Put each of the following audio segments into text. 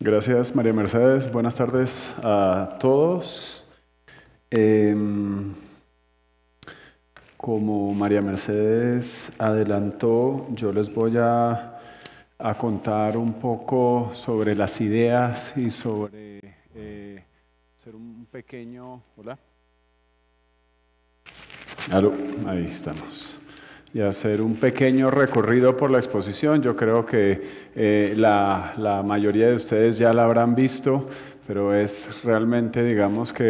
Gracias, María Mercedes. Buenas tardes a todos. Em, como María Mercedes adelantó, yo les voy a, contar un poco sobre las ideas y sobre eh, hacer un pequeño... Hola. Aló, ahí estamos y hacer un pequeño recorrido por la exposición. Yo creo que eh, la, mayoría de ustedes ya la habrán visto, pero es realmente, digamos que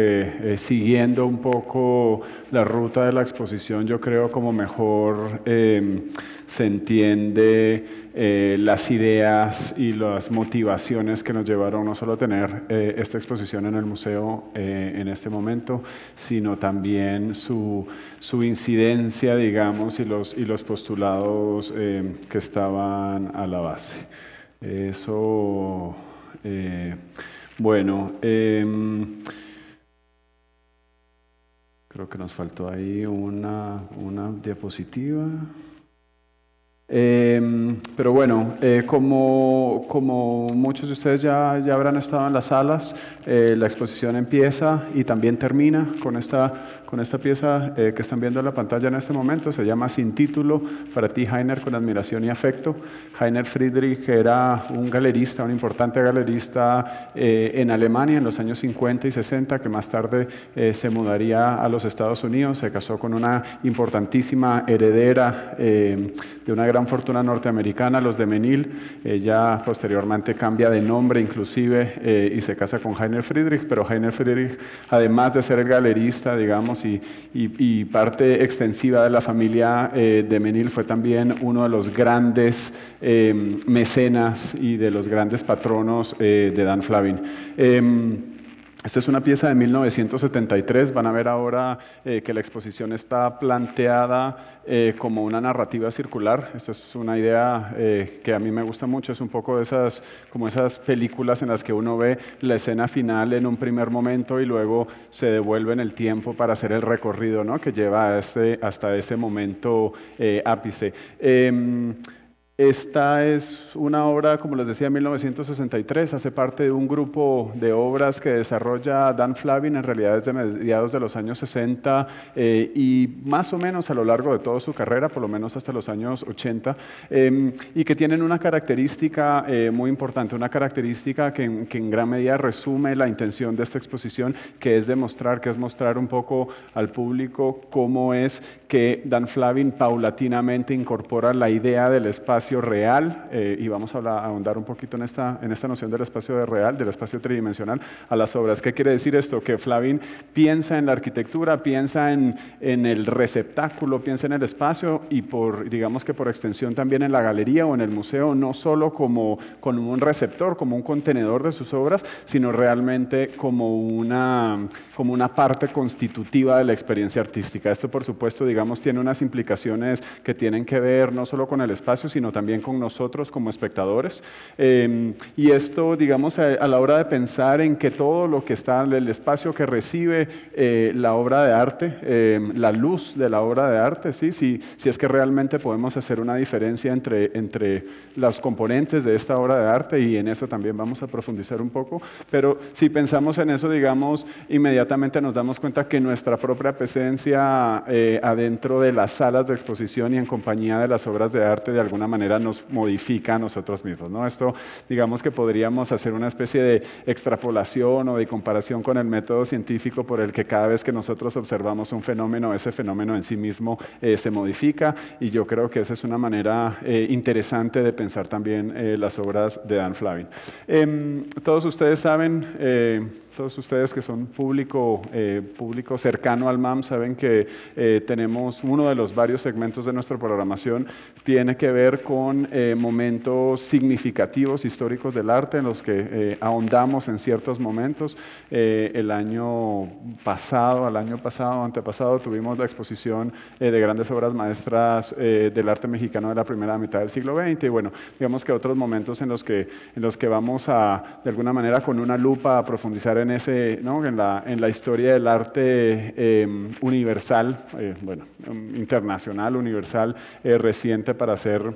eh, siguiendo un poco la ruta de la exposición, yo creo como mejor... Eh, se entiende eh, las ideas y las motivaciones que nos llevaron no solo a tener eh, esta exposición en el museo eh, en este momento, sino también su, incidencia, digamos, y los, postulados que estaban a la base. Eso, bueno. Em, creo que nos faltó ahí una, una diapositiva. Em, pero bueno, eh, como, como, muchos de ustedes ya, ya habrán estado en las salas, eh, la exposición empieza y también termina con esta, con esta pieza eh, que están viendo en la pantalla en este momento. Se llama Sin título, para ti Heiner con admiración y afecto. Heiner Friedrich era un galerista, un importante galerista en Alemania en los años 50 y 60, que más tarde se mudaría a los Estados Unidos, se casó con una importantísima heredera de una gran gran fortuna norteamericana, los de Menil. Ella eh, posteriormente cambia de nombre inclusive eh, y se casa con Heiner Friedrich, pero Heiner Friedrich, además de ser el galerista, digamos, y, parte extensiva de la familia eh, de Menil, fue también uno de los grandes mecenas y de los grandes patronos de Dan Flavin. Em, esta es una pieza de 1973, van a ver ahora eh, que la exposición está planteada eh, como una narrativa circular. Esta es una idea eh, que a mí me gusta mucho, es un poco de esas, como esas películas en las que uno ve la escena final en un primer momento y luego se devuelve en el tiempo para hacer el recorrido que lleva hasta ese momento ápice. Em, esta es una obra, como les decía, de 1963, hace parte de un grupo de obras que desarrolla Dan Flavin en realidad desde mediados de los años 60 eh, y más o menos a lo largo de toda su carrera, por lo menos hasta los años 80, em, y que tienen una característica eh, muy importante, una característica que, que, en gran medida resume la intención de esta exposición, que es demostrar, que es mostrar un poco al público cómo es que Dan Flavin paulatinamente incorpora la idea del espacio real, eh, y vamos a, ahondar un poquito en esta, en esta noción del espacio de real, del espacio tridimensional, a las obras. ¿Qué quiere decir esto? Que Flavin piensa en la arquitectura, piensa en, el receptáculo, piensa en el espacio y por, digamos que por extensión también en la galería o en el museo, no solo como, un receptor, como un contenedor de sus obras, sino realmente como una, como una parte constitutiva de la experiencia artística. Esto, por supuesto, digamos, tiene unas implicaciones que tienen que ver no solo con el espacio, sino también con nosotros como espectadores. Em, y esto, digamos, a, la hora de pensar en que todo lo que está en el espacio que recibe eh, la obra de arte, em, la luz de la obra de arte, ¿sí? si, si es que realmente podemos hacer una diferencia entre, entre las componentes de esta obra de arte, y en eso también vamos a profundizar un poco, pero si pensamos en eso, digamos, inmediatamente nos damos cuenta que nuestra propia presencia eh, adentro de las salas de exposición y en compañía de las obras de arte de alguna manera nos modifica a nosotros mismos. ¿no? Esto, digamos que podríamos hacer una especie de extrapolación o de comparación con el método científico por el que cada vez que nosotros observamos un fenómeno, ese fenómeno en sí mismo eh, se modifica y yo creo que esa es una manera eh, interesante de pensar también eh, las obras de Dan Flavin. Em, todos ustedes saben todos ustedes que son público, eh, público cercano al MAM saben que eh, tenemos uno de los varios segmentos de nuestra programación, tiene que ver con eh, momentos significativos históricos del arte en los que ahondamos en ciertos momentos. el año pasado, al año pasado, antepasado, tuvimos la exposición de grandes obras maestras del arte mexicano de la primera mitad del siglo XX y bueno, digamos que otros momentos en los que, en los que vamos a, de alguna manera, con una lupa a profundizar en en, ese, ¿no? en, la, en la, historia del arte eh, universal, eh, bueno, internacional, universal, eh, reciente para ser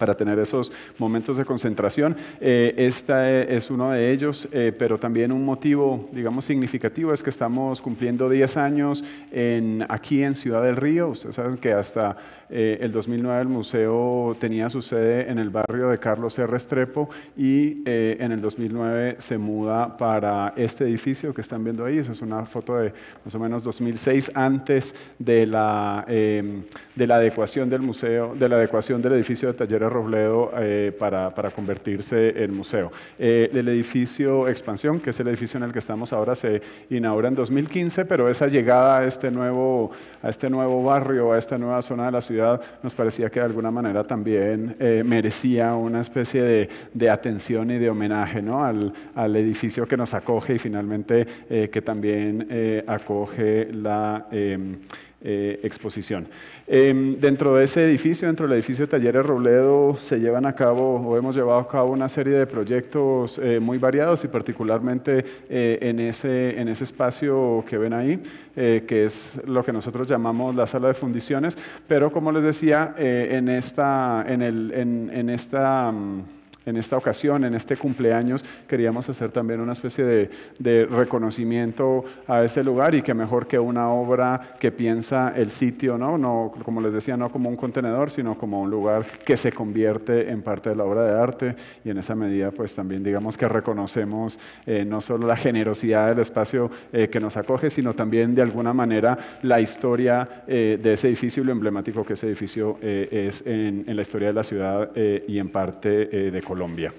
para tener esos momentos de concentración. este es uno de ellos, eh, pero también un motivo, digamos, significativo es que estamos cumpliendo 10 años en, aquí en Ciudad del Río. Ustedes saben que hasta el 2009 el museo tenía su sede en el barrio de Carlos R. Estrepo y en el 2009 se muda para este edificio que están viendo ahí. Esa es una foto de más o menos 2006, antes de la, de la adecuación del museo, de la adecuación del edificio de talleres Robledo eh, para, convertirse en museo. Eh, el edificio Expansión, que es el edificio en el que estamos ahora, se inaugura en 2015, pero esa llegada a este nuevo, a este nuevo barrio, a esta nueva zona de la ciudad, nos parecía que de alguna manera también eh, merecía una especie de, atención y de homenaje ¿no? al, al, edificio que nos acoge y finalmente que también acoge la... Em, eh, exposición. Em, dentro de ese edificio, dentro del edificio de Talleres Robledo, se llevan a cabo o hemos llevado a cabo una serie de proyectos eh, muy variados y particularmente eh, en, ese, en ese espacio que ven ahí, que es lo que nosotros llamamos la sala de fundiciones, pero como les decía, en esta, en el, en, esta mm, en esta ocasión, en este cumpleaños, queríamos hacer también una especie de, reconocimiento a ese lugar y que mejor que una obra que piensa el sitio, ¿no? ¿no? Como les decía, no como un contenedor, sino como un lugar que se convierte en parte de la obra de arte y en esa medida pues también digamos que reconocemos eh, no solo la generosidad del espacio eh, que nos acoge, sino también de alguna manera la historia eh, de ese edificio y lo emblemático que ese edificio es en, en, la historia de la ciudad y en parte de Colombia.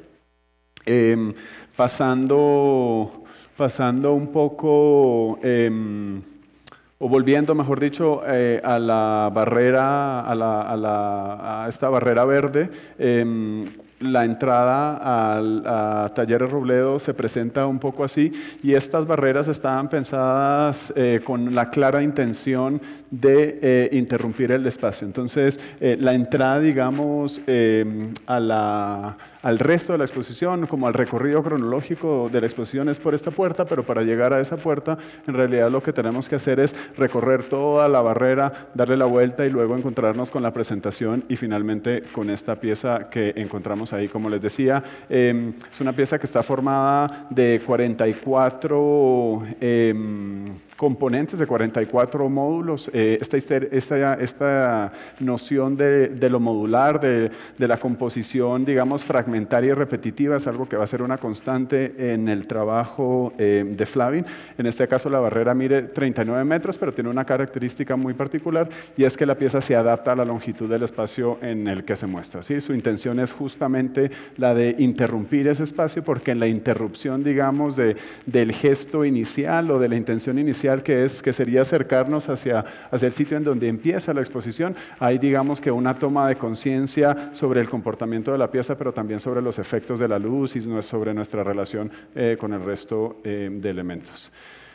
Em, pasando, pasando un poco, em, o volviendo, mejor dicho, eh, a la barrera, a, la, esta barrera verde, em, la entrada al, a Talleres Robledo se presenta un poco así y estas barreras estaban pensadas eh, con la clara intención de eh, interrumpir el espacio. Entonces, la entrada, digamos, a la al resto de la exposición, como al recorrido cronológico de la exposición es por esta puerta, pero para llegar a esa puerta, en realidad lo que tenemos que hacer es recorrer toda la barrera, darle la vuelta y luego encontrarnos con la presentación y finalmente con esta pieza que encontramos ahí. Como les decía, em, es una pieza que está formada de 44 componentes de 44 módulos. Eh, esta, esta, esta, noción de, de lo modular, de, de, la composición, digamos, fragmentaria y repetitiva, es algo que va a ser una constante en el trabajo eh, de Flavin. En este caso, la barrera mide 39 metros, pero tiene una característica muy particular y es que la pieza se adapta a la longitud del espacio en el que se muestra. ¿sí? Su intención es justamente la de interrumpir ese espacio porque en la interrupción, digamos, de, del gesto inicial o de la intención inicial, que, es, que sería acercarnos hacia, el sitio en donde empieza la exposición, hay digamos que una toma de conciencia sobre el comportamiento de la pieza, pero también sobre los efectos de la luz y sobre nuestra relación eh, con el resto eh, de elementos.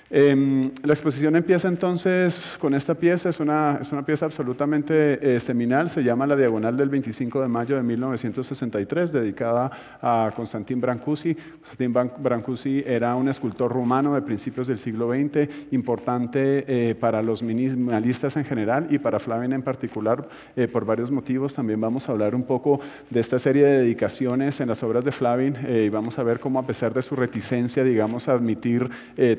Em, la exposición empieza entonces con esta pieza, es una, es una pieza absolutamente eh, seminal, se llama La Diagonal del 25 de mayo de 1963, dedicada a Constantin Brancusi. Constantin Brancusi era un escultor rumano de principios del siglo XX, importante eh, para los minimalistas en general y para Flavin en particular eh, por varios motivos. También vamos a hablar un poco de esta serie de dedicaciones en las obras de Flavin y vamos a ver cómo a pesar de su reticencia, digamos, a admitir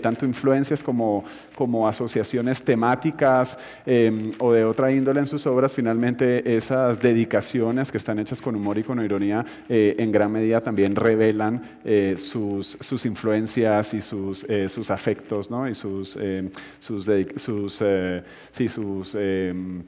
tanto influencia, como, como asociaciones temáticas em, o de otra índole en sus obras, finalmente esas dedicaciones que están hechas con humor y con ironía eh, en gran medida también revelan eh, sus, influencias y sus, eh, sus afectos y sus, em, sus, sus sus em,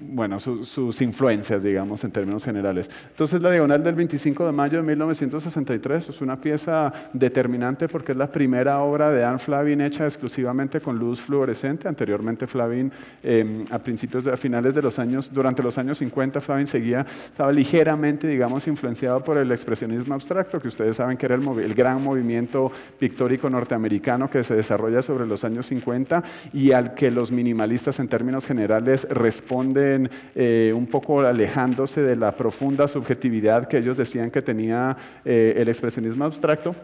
bueno, sus influencias, digamos, en términos generales. Entonces, la diagonal del 25 de mayo de 1963 es una pieza determinante porque es la primera obra de Anne Flavin hecha exclusivamente con luz fluorescente. Anteriormente, Flavin, em, a principios, de, a finales de los años, durante los años 50, Flavin seguía, estaba ligeramente, digamos, influenciado por el expresionismo abstracto, que ustedes saben que era el, el gran movimiento pictórico norteamericano que se desarrolla sobre los años 50 y al que los minimalistas, en términos generales, responden responden eh, un poco alejándose de la profunda subjetividad que ellos decían que tenía eh, el expresionismo abstracto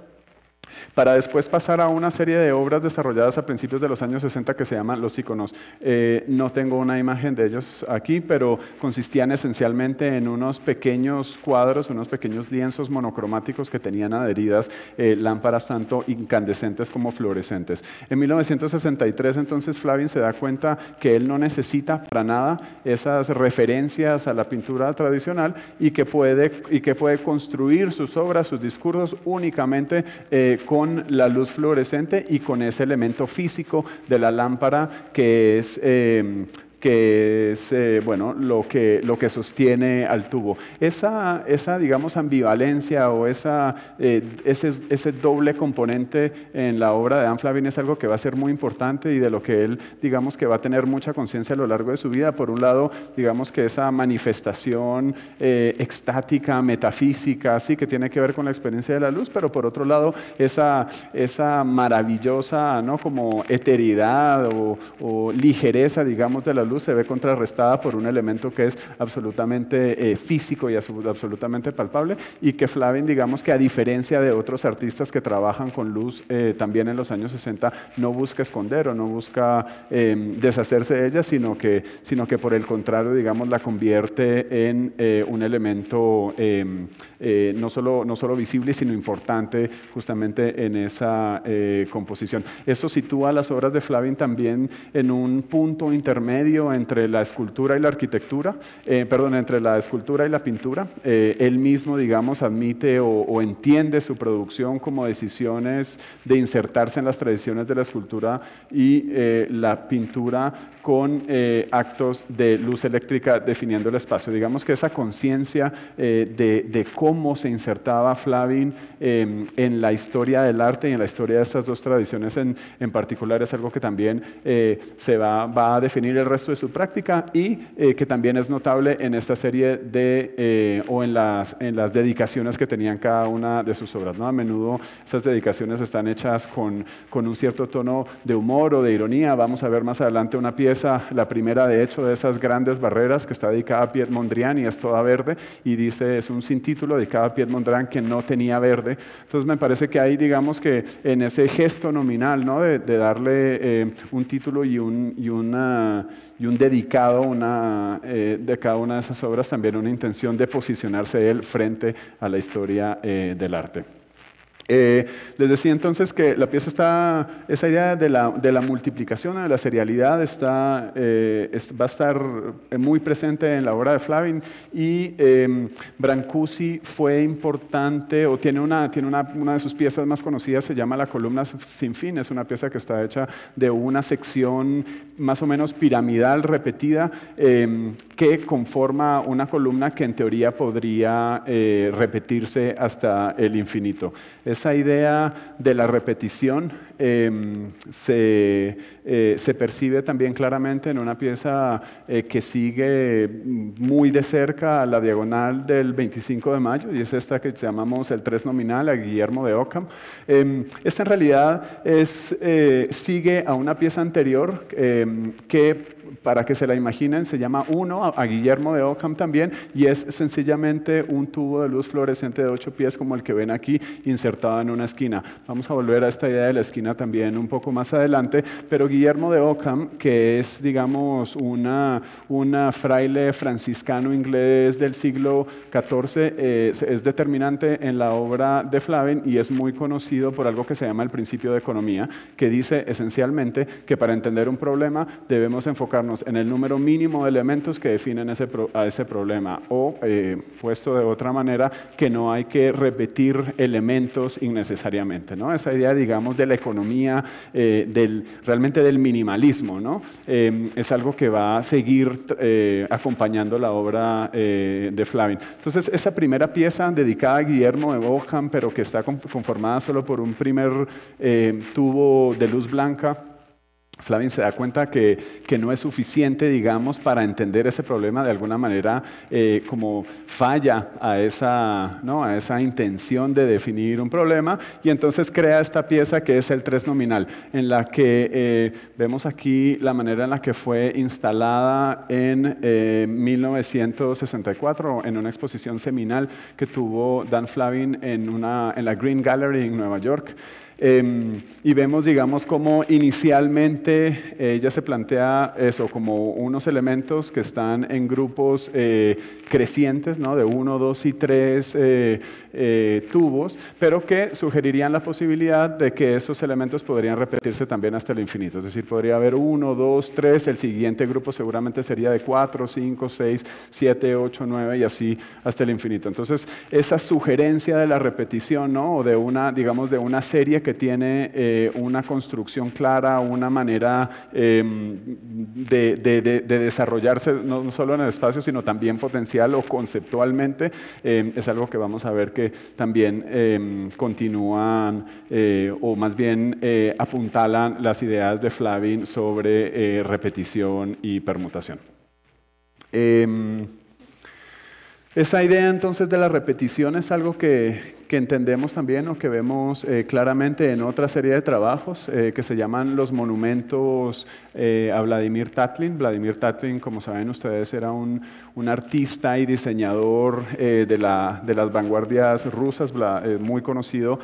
para después pasar a una serie de obras desarrolladas a principios de los años 60 que se llaman los iconos. Eh, no tengo una imagen de ellos aquí, pero consistían esencialmente en unos pequeños cuadros, unos pequeños lienzos monocromáticos que tenían adheridas eh, lámparas tanto incandescentes como fluorescentes. En 1963 entonces Flavin se da cuenta que él no necesita para nada esas referencias a la pintura tradicional y que puede, y que puede construir sus obras, sus discursos únicamente eh, con la luz fluorescente y con ese elemento físico de la lámpara que es eh, que es eh, bueno, lo, que, lo que sostiene al tubo. Esa, esa digamos, ambivalencia o esa, eh, ese, ese, doble componente en la obra de Dan Flavin es algo que va a ser muy importante y de lo que él, digamos, que va a tener mucha conciencia a lo largo de su vida. Por un lado, digamos que esa manifestación eh, extática, metafísica, sí, que tiene que ver con la experiencia de la luz, pero por otro lado, esa, esa maravillosa, ¿no? Como eteridad o, o ligereza, digamos, de la luz se ve contrarrestada por un elemento que es absolutamente eh, físico y absolutamente palpable y que Flavin, digamos que a diferencia de otros artistas que trabajan con luz eh, también en los años 60, no busca esconder o no busca em, deshacerse de ella, sino que, sino que por el contrario, digamos, la convierte en eh, un elemento em, no, solo, no solo visible, sino importante justamente en esa composición. Eso sitúa las obras de Flavin también en un punto intermedio entre la escultura y la arquitectura, eh, perdón, entre la escultura y la pintura. Eh, él mismo, digamos, admite o, entiende su producción como decisiones de insertarse en las tradiciones de la escultura y eh, la pintura con actos de luz eléctrica definiendo el espacio. Digamos que esa conciencia de, de, cómo se insertaba Flavin en la historia del arte y en la historia de estas dos tradiciones en, en particular es algo que también se va, va a definir el resto de su práctica y eh, que también es notable en esta serie de, eh, o en las, en las dedicaciones que tenían cada una de sus obras. ¿no? A menudo esas dedicaciones están hechas con, con un cierto tono de humor o de ironía. Vamos a ver más adelante una pieza, la primera de hecho de esas grandes barreras que está dedicada a Piet Mondrian y es toda verde y dice, es un sin título dedicado a Piet Mondrian que no tenía verde. Entonces me parece que ahí digamos que en ese gesto nominal, ¿no? de, darle eh, un título y, un, y una y un dedicado una, eh, de cada una de esas obras, también una intención de posicionarse él frente a la historia eh, del arte. Eh, les decía entonces que la pieza está, esa idea de la, multiplicación, de la serialidad, está, eh, va a estar eh, muy presente en la obra de Flavin y em, Brancusi fue importante o tiene, una, tiene una, una, de sus piezas más conocidas, se llama La columna sin fin, es una pieza que está hecha de una sección más o menos piramidal repetida em, que conforma una columna que en teoría podría repetirse hasta el infinito esa idea de la repetición Em, se, eh, se, percibe también claramente en una pieza eh, que sigue muy de cerca a la diagonal del 25 de mayo, y es esta que llamamos el 3 nominal, a Guillermo de Ockham. Em, esta en realidad es, eh, sigue a una pieza anterior em, que para que se la imaginen, se llama 1 a Guillermo de Ockham también, y es sencillamente un tubo de luz fluorescente de 8 pies como el que ven aquí insertado en una esquina. Vamos a volver a esta idea de la esquina también un poco más adelante, pero Guillermo de Ockham, que es, digamos, una, una fraile franciscano inglés del siglo XIV, eh, es determinante en la obra de Flavin y es muy conocido por algo que se llama el principio de economía, que dice esencialmente que para entender un problema debemos enfocarnos en el número mínimo de elementos que definen ese a ese problema, o, eh, puesto de otra manera, que no hay que repetir elementos innecesariamente. ¿no? Esa idea, digamos, de la economía economía, eh, del, realmente del minimalismo. Eh, es algo que va a seguir eh, acompañando la obra eh, de Flavin. Entonces, esa primera pieza dedicada a Guillermo de Bojan, pero que está conformada solo por un primer tubo de luz blanca, Flavin se da cuenta que, no es suficiente, digamos, para entender ese problema de alguna manera eh, como falla a esa, intención de definir un problema y entonces crea esta pieza que es el tres nominal, en la que eh, vemos aquí la manera en la que fue instalada en 1964 eh, en una exposición seminal que tuvo Dan Flavin en la Green Gallery en Nueva York. Em, y vemos, digamos, cómo inicialmente eh, ella se plantea eso, como unos elementos que están en grupos eh, crecientes, ¿no? de uno, dos y tres eh, tubos, pero que sugerirían la posibilidad de que esos elementos podrían repetirse también hasta el infinito. Es decir, podría haber uno, dos, tres, el siguiente grupo seguramente sería de cuatro, cinco, seis, siete, ocho, nueve y así hasta el infinito. Entonces, esa sugerencia de la repetición ¿no? o de una, digamos, de una serie que tiene eh, una construcción clara, una manera em, de, desarrollarse no, solo en el espacio, sino también potencial o conceptualmente, em, es algo que vamos a ver que también em, continúan eh, o más bien eh, apuntalan las ideas de Flavin sobre repetición y permutación. Esa idea entonces de la repetición es algo que, que entendemos también o que vemos eh, claramente en otra serie de trabajos eh, que se llaman los monumentos eh, a Vladimir Tatlin. Vladimir Tatlin, como saben ustedes, era un, artista y diseñador de, la, de, las vanguardias rusas, muy conocido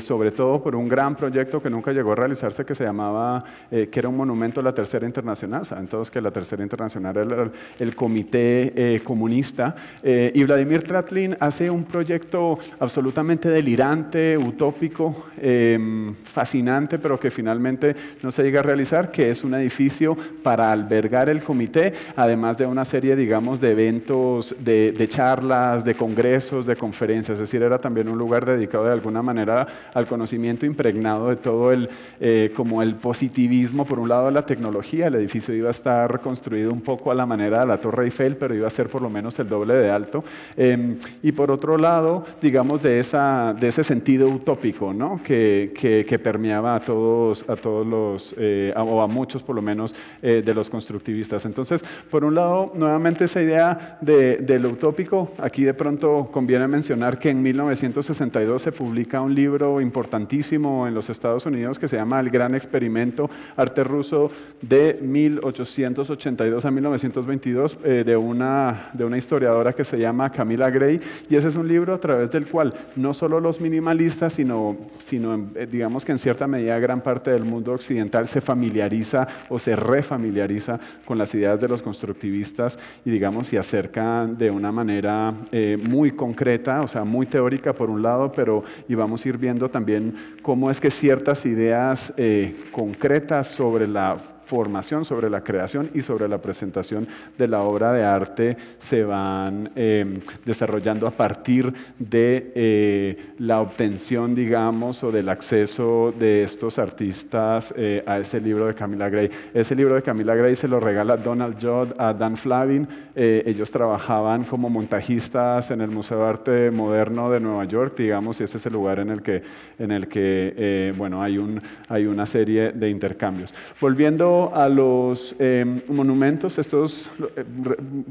sobre todo por un gran proyecto que nunca llegó a realizarse que se llamaba, que era un monumento a la Tercera Internacional. Saben todos que la Tercera Internacional era el comité comunista. y Vladimir Tatlin hace un proyecto absolutamente delirante, utópico, em, fascinante, pero que finalmente no se llega a realizar, que es un edificio para albergar el comité, además de una serie, digamos, de eventos, de, charlas, de congresos, de conferencias, es decir, era también un lugar dedicado de alguna manera al conocimiento impregnado de todo el, eh, como el positivismo, por un lado, de la tecnología, el edificio iba a estar construido un poco a la manera de la Torre Eiffel, pero iba a ser por lo menos el doble de alto, em, y por otro lado, digamos, de esa de ese sentido utópico ¿no? que, que, permeaba a todos, a todos los, eh, o a muchos por lo menos, eh, de los constructivistas. Entonces, por un lado, nuevamente esa idea de, lo utópico, aquí de pronto conviene mencionar que en 1962 se publica un libro importantísimo en los Estados Unidos que se llama El Gran Experimento, Arte Ruso de 1882 a 1922, eh, de, una, de una historiadora que se llama Camila Gray, y ese es un libro a través del cual no solo los minimalistas, sino, sino eh, digamos que en cierta medida gran parte del mundo occidental se familiariza o se refamiliariza con las ideas de los constructivistas y digamos se acercan de una manera eh, muy concreta, o sea, muy teórica por un lado, pero y vamos a ir viendo también cómo es que ciertas ideas eh, concretas sobre la formación sobre la creación y sobre la presentación de la obra de arte se van em, desarrollando a partir de eh, la obtención, digamos, o del acceso de estos artistas eh, a ese libro de Camila Gray. Ese libro de Camila Gray se lo regala Donald Judd a Dan Flavin. Eh, ellos trabajaban como montajistas en el Museo de Arte Moderno de Nueva York, digamos, y ese es el lugar en el que, en el que bueno, hay, un, hay una serie de intercambios. Volviendo a los em, monumentos. Estos, eh,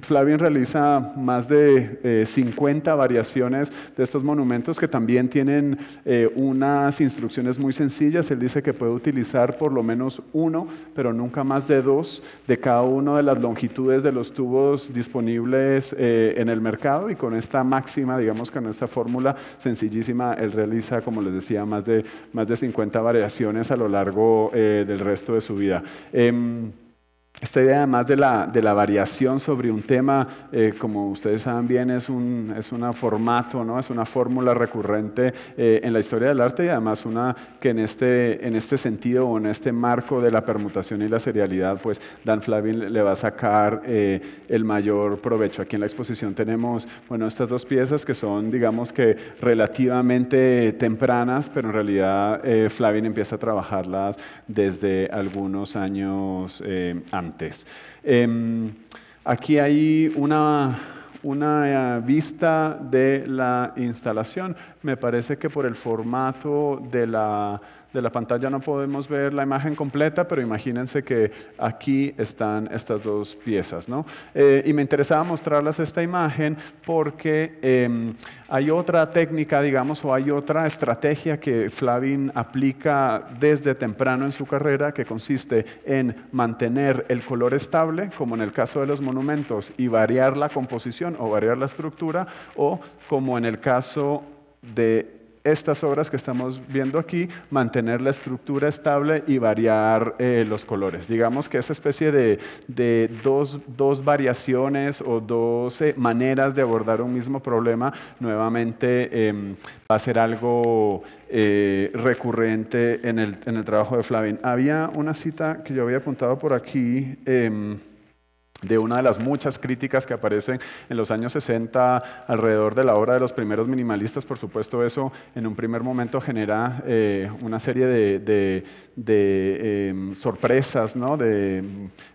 Flavian realiza más de 50 eh, variaciones de estos monumentos que también tienen eh, unas instrucciones muy sencillas. Él dice que puede utilizar por lo menos uno, pero nunca más de dos de cada una de las longitudes de los tubos disponibles eh, en el mercado y con esta máxima, digamos, con esta fórmula sencillísima, él realiza, como les decía, más de, más de 50 variaciones a lo largo del resto de su vida. Eh, esta idea además de la, de la variación sobre un tema, eh, como ustedes saben bien, es un es una formato, ¿no? es una fórmula recurrente eh, en la historia del arte y además una que en este, en este sentido o en este marco de la permutación y la serialidad, pues Dan Flavin le va a sacar eh, el mayor provecho. Aquí en la exposición tenemos bueno, estas dos piezas que son, digamos que relativamente tempranas, pero en realidad Flavin empieza a trabajarlas desde algunos años antes. Em, aquí hay una eh, vista de la instalación. Me parece que por el formato de la de la pantalla no podemos ver la imagen completa, pero imagínense que aquí están estas dos piezas. Eh, y me interesaba mostrarles esta imagen porque em, hay otra técnica, digamos, o hay otra estrategia que Flavin aplica desde temprano en su carrera, que consiste en mantener el color estable, como en el caso de los monumentos, y variar la composición o variar la estructura, o como en el caso de estas obras que estamos viendo aquí, mantener la estructura estable y variar eh, los colores. Digamos que esa especie de, dos, variaciones o dos eh, maneras de abordar un mismo problema nuevamente em, va a ser algo eh, recurrente en el, en el, trabajo de Flavin. Había una cita que yo había apuntado por aquí. Em, de una de las muchas críticas que aparecen en los años 60 alrededor de la obra de los primeros minimalistas. Por supuesto, eso en un primer momento genera eh, una serie de, em, sorpresas, ¿no? de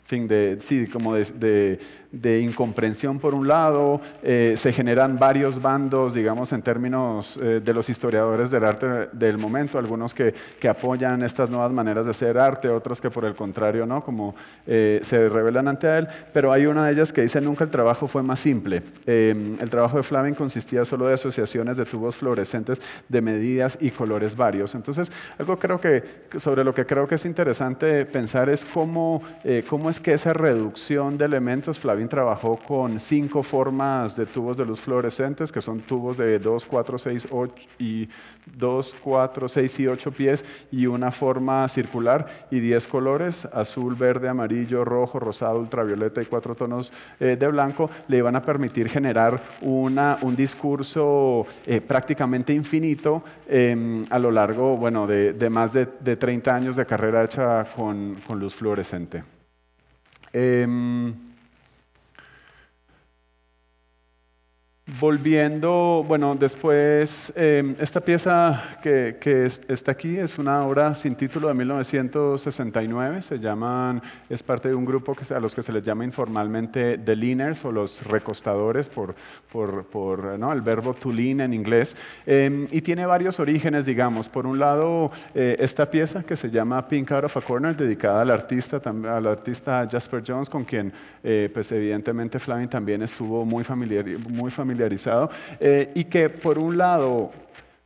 fin, de, sí, como de, de, incomprensión por un lado, eh, se generan varios bandos, digamos, en términos eh, de los historiadores del arte del momento, algunos que, que, apoyan estas nuevas maneras de hacer arte, otros que por el contrario, ¿no? Como eh, se revelan ante él, pero hay una de ellas que dice, nunca el trabajo fue más simple. Em, el trabajo de Flavin consistía solo de asociaciones de tubos fluorescentes de medidas y colores varios. Entonces, algo creo que, sobre lo que creo que es interesante pensar es cómo, cómo es que esa reducción de elementos, Flavin trabajó con cinco formas de tubos de luz fluorescentes, que son tubos de 2, 4, 6, y y 8 pies y una forma circular y 10 colores, azul, verde, amarillo, rojo, rosado, ultravioleta y cuatro tonos eh, de blanco, le iban a permitir generar un discurso eh, prácticamente infinito em, a lo largo bueno, de, más de, 30 años de carrera hecha con luz fluorescente. Eh, Volviendo, bueno, después, em, esta pieza que, que está aquí es una obra sin título de 1969, se llaman, es parte de un grupo que, a los que se les llama informalmente The Leaners o los recostadores por, por, por ¿no? el verbo to lean en inglés, em, y tiene varios orígenes, digamos. Por un lado, eh, esta pieza que se llama Pink Out of a Corner, dedicada al artista, al artista Jasper Jones, con quien, eh, pues evidentemente, Flavin también estuvo muy familiar, muy familiarizado, eh, y que por un lado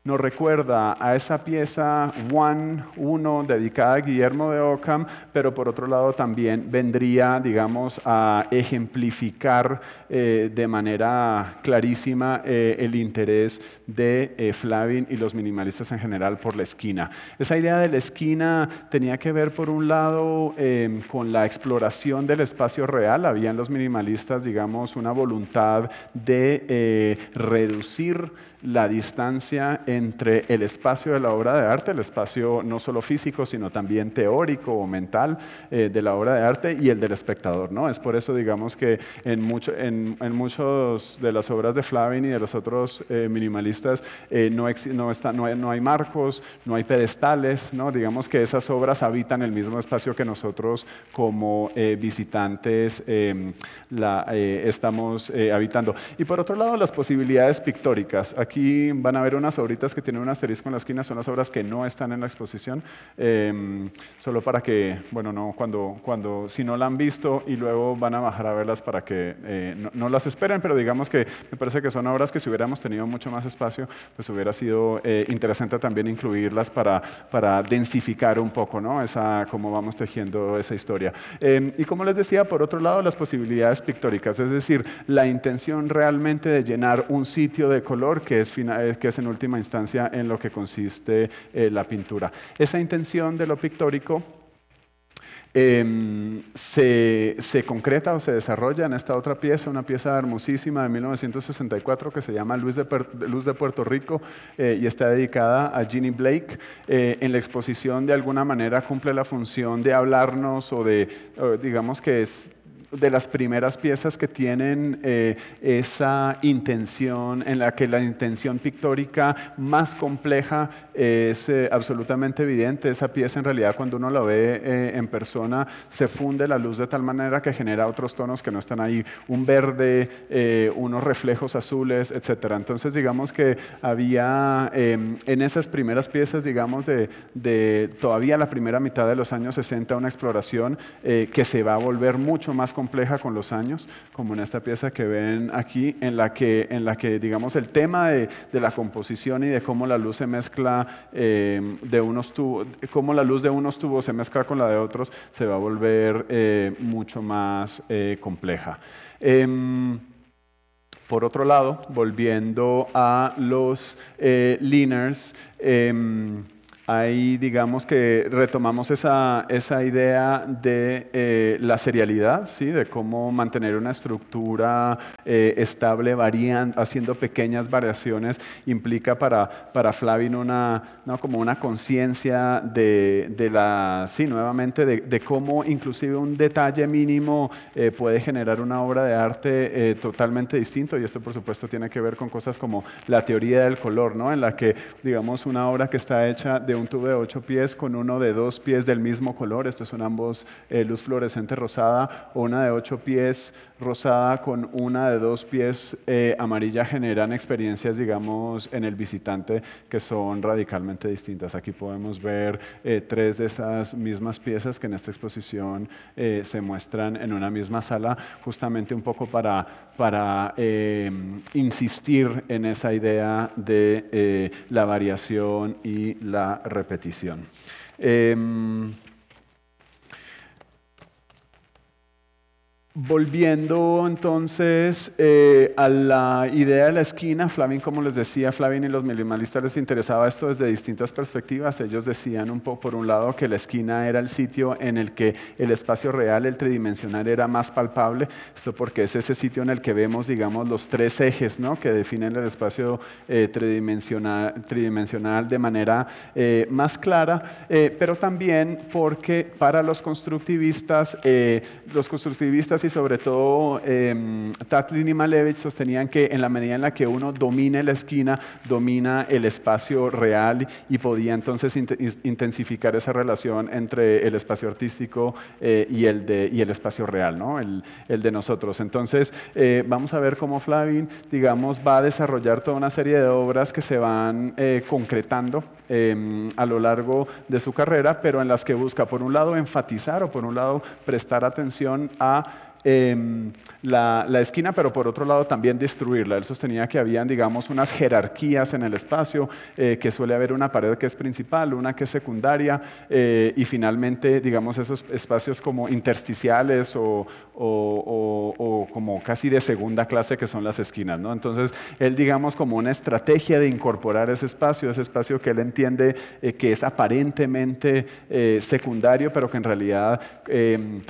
nos recuerda a esa pieza One, Uno, dedicada a Guillermo de Ockham, pero por otro lado también vendría, digamos, a ejemplificar eh, de manera clarísima eh, el interés de eh, Flavin y los minimalistas en general por la esquina. Esa idea de la esquina tenía que ver, por un lado, con la exploración del espacio real. Había en los minimalistas, digamos, una voluntad de reducir la distancia entre el espacio de la obra de arte, el espacio no solo físico, sino también teórico o mental eh, de la obra de arte y el del espectador. ¿no? Es por eso, digamos, que en, mucho, en, muchas de las obras de Flavin y de los otros eh, minimalistas eh, no, no, está, no, hay, no, hay, marcos, no hay pedestales, ¿no? digamos que esas obras habitan el mismo espacio que nosotros como visitantes la, estamos habitando. Y por otro lado, las posibilidades pictóricas aquí van a ver unas obritas que tienen un asterisco en la esquina, son las obras que no están en la exposición, em, solo para que, bueno, no, cuando, cuando, si no la han visto y luego van a bajar a verlas para que eh, no, las esperen, pero digamos que me parece que son obras que si hubiéramos tenido mucho más espacio, pues hubiera sido eh, interesante también incluirlas para, para densificar un poco, ¿no? Esa, cómo vamos tejiendo esa historia. Em, y como les decía, por otro lado, las posibilidades pictóricas, es decir, la intención realmente de llenar un sitio de color que es, que es en última instancia en lo que consiste eh, la pintura. Esa intención de lo pictórico em, se, concreta o se desarrolla en esta otra pieza, una pieza hermosísima de 1964 que se llama Luz de, Luz de Puerto Rico eh, y está dedicada a Ginny Blake. Eh, en la exposición de alguna manera cumple la función de hablarnos o de, digamos que es de las primeras piezas que tienen eh, esa intención, en la que la intención pictórica más compleja eh, es eh, absolutamente evidente. Esa pieza en realidad cuando uno la ve en persona se funde la luz de tal manera que genera otros tonos que no están ahí, un verde, unos reflejos azules, etc. Entonces digamos que había em, en esas primeras piezas, digamos, de, de, todavía la primera mitad de los años 60 una exploración que se va a volver mucho más compleja compleja con los años, como en esta pieza que ven aquí, en la que, en la que digamos, el tema de, la composición y de cómo la luz se mezcla eh, de unos tubos, cómo la luz de unos tubos se mezcla con la de otros, se va a volver eh, mucho más eh, compleja. Em, por otro lado, volviendo a los liners, em, Ahí digamos que retomamos esa, idea de eh, la serialidad, ¿sí? de cómo mantener una estructura eh, estable, haciendo pequeñas variaciones, implica para, para Flavin una, como una conciencia de, la, sí, nuevamente, de, cómo inclusive un detalle mínimo eh, puede generar una obra de arte totalmente distinto. Y esto por supuesto tiene que ver con cosas como la teoría del color, ¿no? en la que digamos una obra que está hecha de un tubo de ocho pies con uno de dos pies del mismo color, estos son ambos eh, luz fluorescente rosada, una de ocho pies rosada con una de dos pies eh, amarilla, generan experiencias, digamos, en el visitante que son radicalmente distintas. Aquí podemos ver eh, tres de esas mismas piezas que en esta exposición se muestran en una misma sala, justamente un poco para, para insistir en esa idea de la variación y la repetición. Em, Volviendo entonces eh, a la idea de la esquina, Flavin, como les decía, Flavin y los minimalistas les interesaba esto desde distintas perspectivas. Ellos decían un poco, por un lado, que la esquina era el sitio en el que el espacio real, el tridimensional, era más palpable. Esto porque es ese sitio en el que vemos, digamos, los tres ejes que definen el espacio eh, tridimensional, tridimensional, de manera eh, más clara. pero también porque para los constructivistas, los constructivistas y sobre todo em, Tatlin y Malevich, sostenían que en la medida en la que uno domina la esquina, domina el espacio real y podía entonces intensificar esa relación entre el espacio artístico eh, y, el de, y el espacio real, ¿no? el, de nosotros. Entonces, eh, vamos a ver cómo Flavin, digamos, va a desarrollar toda una serie de obras que se van eh, concretando em, a lo largo de su carrera, pero en las que busca, por un lado, enfatizar o por un lado, prestar atención a Em, la, esquina, pero por otro lado también destruirla. Él sostenía que habían, digamos, unas jerarquías en el espacio, eh, que suele haber una pared que es principal, una que es secundaria, eh, y finalmente, digamos, esos espacios como intersticiales o, como casi de segunda clase que son las esquinas. ¿no? Entonces, él, digamos, como una estrategia de incorporar ese espacio, ese espacio que él entiende eh, que es aparentemente secundario, pero que en realidad em,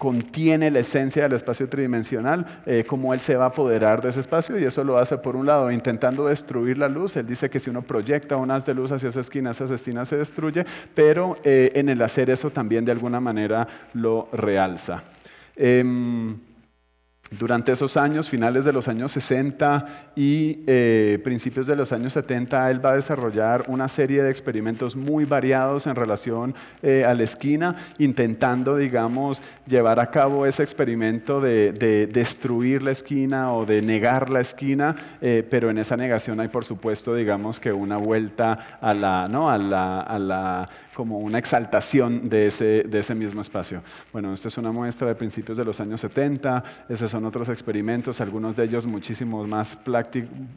contiene la esencia del espacio tridimensional, eh, cómo él se va a apoderar de ese espacio y eso lo hace por un lado intentando destruir la luz, él dice que si uno proyecta un haz de luz hacia esa esquina, esas esquinas se destruye, pero eh, en el hacer eso también de alguna manera lo realza. Em, durante esos años, finales de los años 60 y eh, principios de los años 70, él va a desarrollar una serie de experimentos muy variados en relación eh, a la esquina, intentando, digamos, llevar a cabo ese experimento de, destruir la esquina o de negar la esquina, eh, pero en esa negación hay, por supuesto, digamos que una vuelta a la, ¿no? a la como una exaltación de ese, de ese mismo espacio. Bueno, esta es una muestra de principios de los años 70, esos son otros experimentos, algunos de ellos muchísimos más,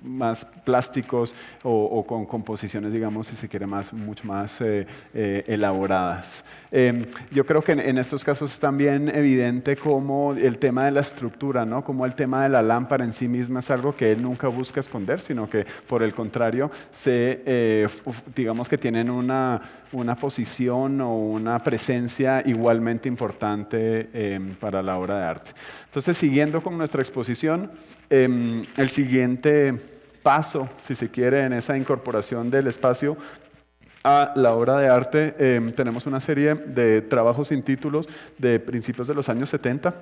más plásticos o, con composiciones, digamos, si se quiere, más, mucho más eh, eh, elaboradas. Em, yo creo que en, estos casos es también evidente como el tema de la estructura, ¿no? como el tema de la lámpara en sí misma es algo que él nunca busca esconder, sino que por el contrario, se, eh, digamos que tienen una, una posibilidad o una presencia igualmente importante em, para la obra de arte. Entonces, siguiendo con nuestra exposición, em, el siguiente paso, si se quiere, en esa incorporación del espacio a la obra de arte, em, tenemos una serie de trabajos sin títulos de principios de los años 70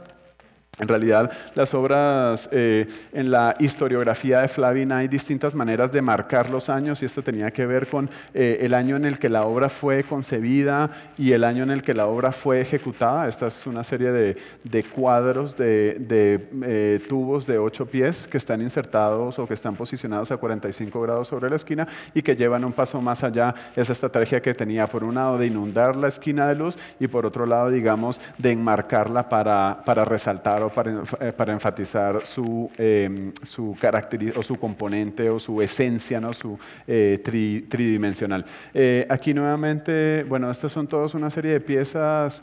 en realidad, las obras eh, en la historiografía de Flavin hay distintas maneras de marcar los años y esto tenía que ver con eh, el año en el que la obra fue concebida y el año en el que la obra fue ejecutada. Esta es una serie de, de cuadros de, de eh, tubos de ocho pies que están insertados o que están posicionados a 45 grados sobre la esquina y que llevan un paso más allá. Esa estrategia que tenía por un lado de inundar la esquina de luz y por otro lado, digamos, de enmarcarla para, para resaltar o eh, para, enfatizar su, eh, o su componente o su esencia, ¿no? su eh, tridimensional. Eh, aquí nuevamente, bueno, estas son todas una serie de piezas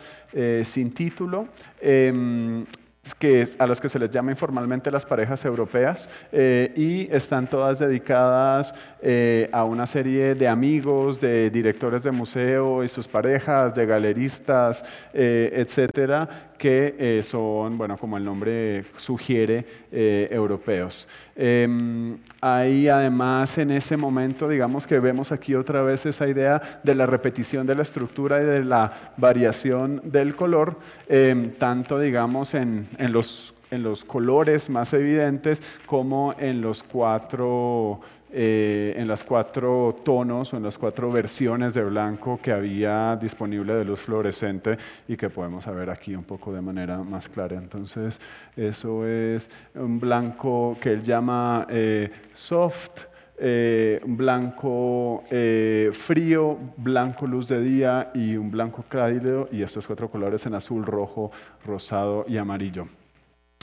sin título em, a las que se les llama informalmente las parejas europeas, eh, y están todas dedicadas eh, a una serie de amigos, de directores de museo y sus parejas, de galeristas, eh, etcétera, que son, bueno, como el nombre sugiere, europeos. Em, hay además en ese momento, digamos que vemos aquí otra vez esa idea de la repetición de la estructura y de la variación del color, em, tanto digamos en, en los, colores más evidentes como en los cuatro eh, en las cuatro tonos o en las cuatro versiones de blanco que había disponible de luz fluorescente y que podemos ver aquí un poco de manera más clara. Entonces, eso es un blanco que él llama eh, soft, eh, blanco eh, frío, blanco luz de día y un blanco cálido y estos cuatro colores en azul, rojo, rosado y amarillo.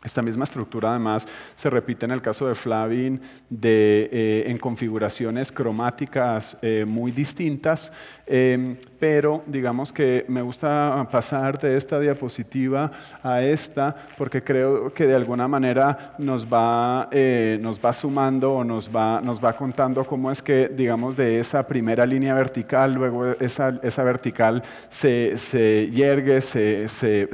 Esta misma estructura además se repite en el caso de Flavin de, eh, en configuraciones cromáticas eh, muy distintas, em, pero digamos que me gusta pasar de esta diapositiva a esta porque creo que de alguna manera nos va, eh, nos va sumando o nos va, nos va contando cómo es que digamos de esa primera línea vertical, luego esa, esa vertical se, yergue, se, se,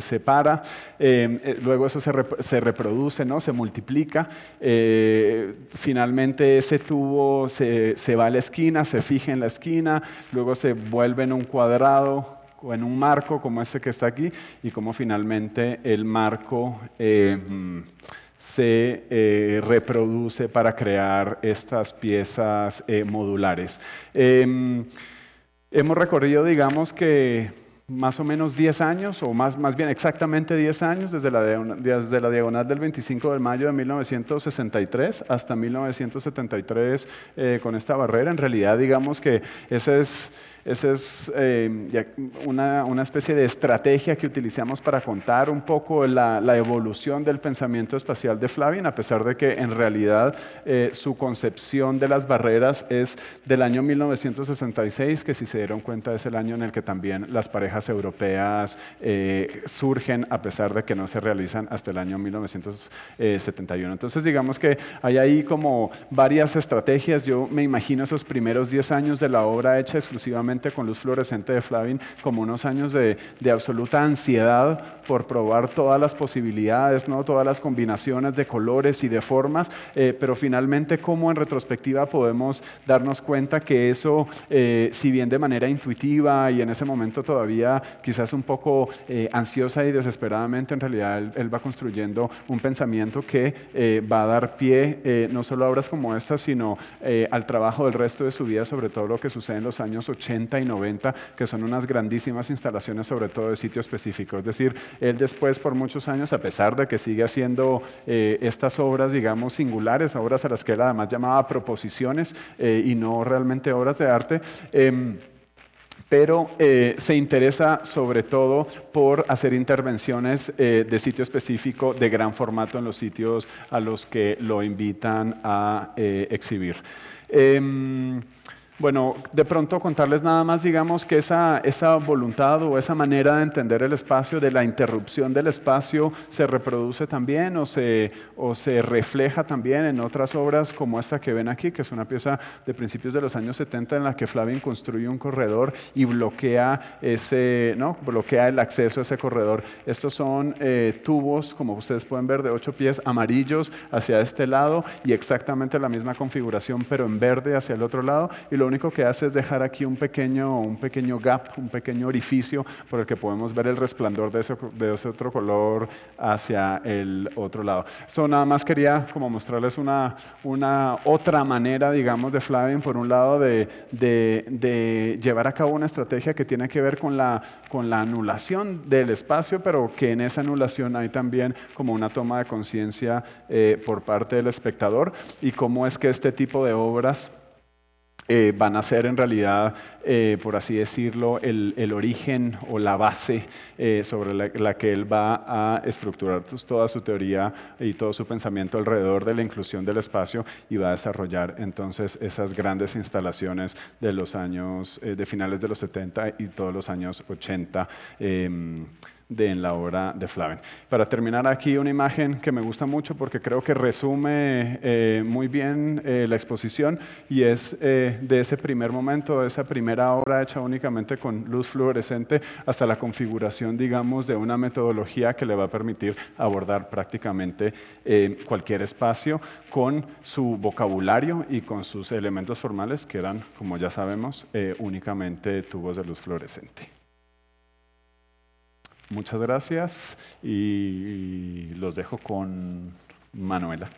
em, luego eso se reproduce, ¿no? se multiplica. Eh, finalmente ese tubo se, va a la esquina, se fija en la esquina, luego se vuelve en un cuadrado o en un marco como ese que está aquí y como finalmente el marco eh, se eh, reproduce para crear estas piezas modulares. Em, hemos recorrido, digamos que más o menos 10 años, o más, más bien exactamente 10 años, desde la, desde la diagonal del 25 de mayo de 1963 hasta 1973 eh, con esta barrera. En realidad, digamos que ese es esa es eh, una, especie de estrategia que utilizamos para contar un poco la, evolución del pensamiento espacial de Flavin, a pesar de que en realidad eh, su concepción de las barreras es del año 1966, que si se dieron cuenta es el año en el que también las parejas europeas eh, surgen, a pesar de que no se realizan hasta el año 1971. Entonces digamos que hay ahí como varias estrategias. Yo me imagino esos primeros 10 años de la obra hecha exclusivamente con luz fluorescente de Flavin, como unos años de, absoluta ansiedad por probar todas las posibilidades, ¿no? todas las combinaciones de colores y de formas, eh, pero finalmente cómo en retrospectiva podemos darnos cuenta que eso, eh, si bien de manera intuitiva y en ese momento todavía quizás un poco eh, ansiosa y desesperadamente, en realidad él, él, va construyendo un pensamiento que va a dar pie no solo a obras como esta, sino al trabajo del resto de su vida, sobre todo lo que sucede en los años 80 y 90, que son unas grandísimas instalaciones, sobre todo de sitio específico. Es decir, él después, por muchos años, a pesar de que sigue haciendo eh, estas obras, digamos, singulares, obras a las que él además llamaba proposiciones eh, y no realmente obras de arte, em, pero eh, se interesa sobre todo por hacer intervenciones de sitio específico, de gran formato en los sitios a los que lo invitan a eh, exhibir. Em, bueno, de pronto contarles nada más, digamos, que esa, esa, voluntad o esa manera de entender el espacio, de la interrupción del espacio, se reproduce también o se, o se refleja también en otras obras como esta que ven aquí, que es una pieza de principios de los años 70 en la que Flavin construye un corredor y bloquea, ese, ¿no? bloquea el acceso a ese corredor. Estos son eh, tubos, como ustedes pueden ver, de ocho pies amarillos hacia este lado y exactamente la misma configuración, pero en verde hacia el otro lado. Y lo único que hace es dejar aquí un pequeño, un pequeño gap, un pequeño orificio por el que podemos ver el resplandor de ese, de otro color hacia el otro lado. Eso nada más quería como mostrarles una, una otra manera, digamos, de Flavin, por un lado, de, de, llevar a cabo una estrategia que tiene que ver con la, con la anulación del espacio, pero que en esa anulación hay también como una toma de conciencia eh, por parte del espectador y cómo es que este tipo de obras eh, van a ser en realidad, eh, por así decirlo, el, origen o la base eh, sobre la, que él va a estructurar toda su teoría y todo su pensamiento alrededor de la inclusión del espacio y va a desarrollar entonces esas grandes instalaciones de los años, de finales de los 70 y todos los años 80 de en la obra de Flaven. Para terminar aquí una imagen que me gusta mucho porque creo que resume eh, muy bien eh, la exposición y es eh, de ese primer momento, de esa primera obra hecha únicamente con luz fluorescente hasta la configuración, digamos, de una metodología que le va a permitir abordar prácticamente cualquier espacio con su vocabulario y con sus elementos formales que eran, como ya sabemos, únicamente tubos de luz fluorescente. Muchas gracias y los dejo con Manuela.